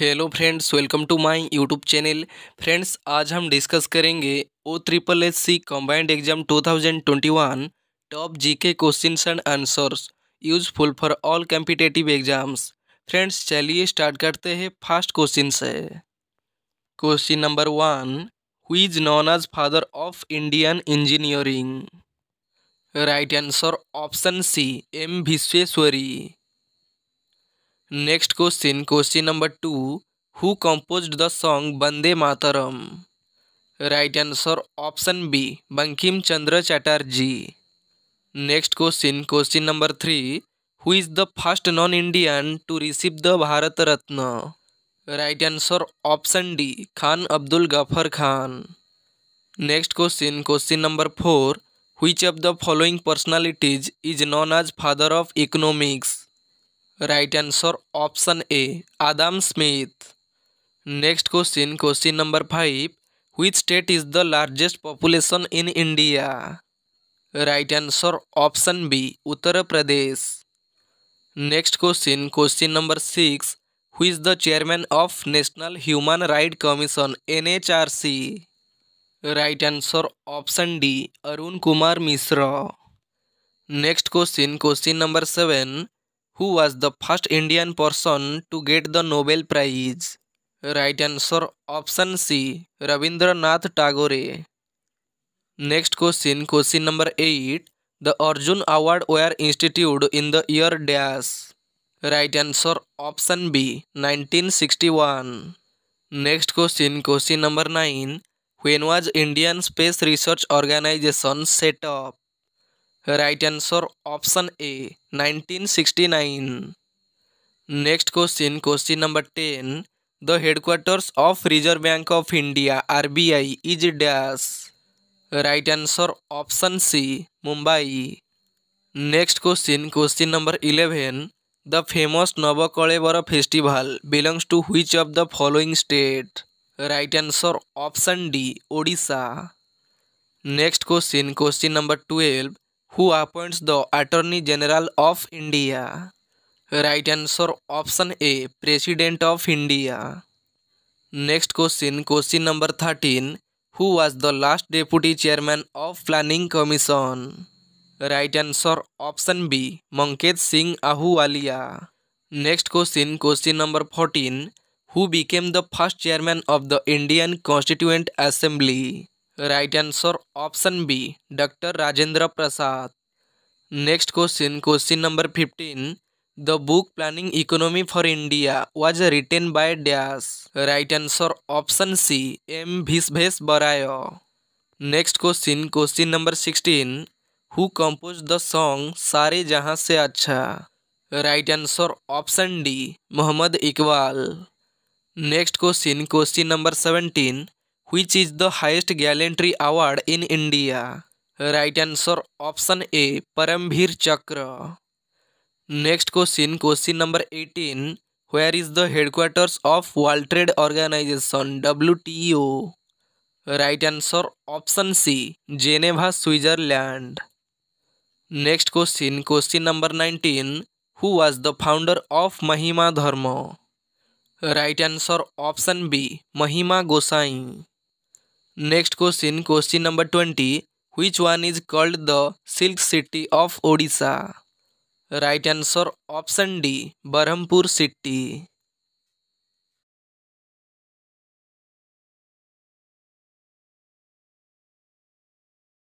Hello friends welcome to my YouTube channel friends आज हम discuss करेंगे O triple S C combined exam 2021 top GK questions and answers useful for all competitive exams friends चलिए start करते हैं first question से question number one who is known as father of Indian engineering right answer option C M Visvesvaraya next question question number two who compose the song Vande Mataram right answer option B Bankim Chandra Chatterjee next question question number three who is the first non Indian to receive the Bharat Ratna right answer option D Khan Abdul Ghaffar Khan next question question number four who of the following personalities is known as father of economics right answer option A Adam Smith next question question number five which state is the largest population in India right answer option B Uttar Pradesh next question question number six who is the chairman of National Human Right Commission N H R C right answer option D Arun Kumar Mishra next question question number seven who was the first Indian person to get the Nobel Prize? Right answer option C. Rabindranath Tagore. Next question, question number 8. The Arjun Award were instituted in the year dash. Right answer option B 1961. Next question, question number 9. When was Indian Space Research Organization set up? Right answer option A 1969 next question question number ten the headquarters of Reserve Bank of India R B I is dash right answer option C Mumbai next question question number eleven the famous Nabakalebara festival belongs to who of the following state right answer option D Odisha next question question number twelve who appoints the attorney general of India right answer option A president of India next question question number thirteen who was the last deputy chairman of Planning Commission right answer option B मंकेत Singh Ahluwalia next question question number fourteen who became the first chairman of the Indian Constituent Assembly right answer option B doctor Rajendra Prasad next question question number fifteen the book Planning Economy for India was written by dash right answer option C M Visvesvaraya next question question number sixteen who compose the song सारे जहां से अच्छा right answer option D Mohammad Iqbal next question question number seventeen which is the highest gallantry award in India? Right answer option A Paramvir Chakra next question question number eighteen where is the headquarters of world trade organization wto right answer option c geneva switzerland next question question number 19 who was the founder of mahima dharma right answer option b mahima gosai next question question number twenty which one is called the silk city of Odisha right answer option D Brahmapur city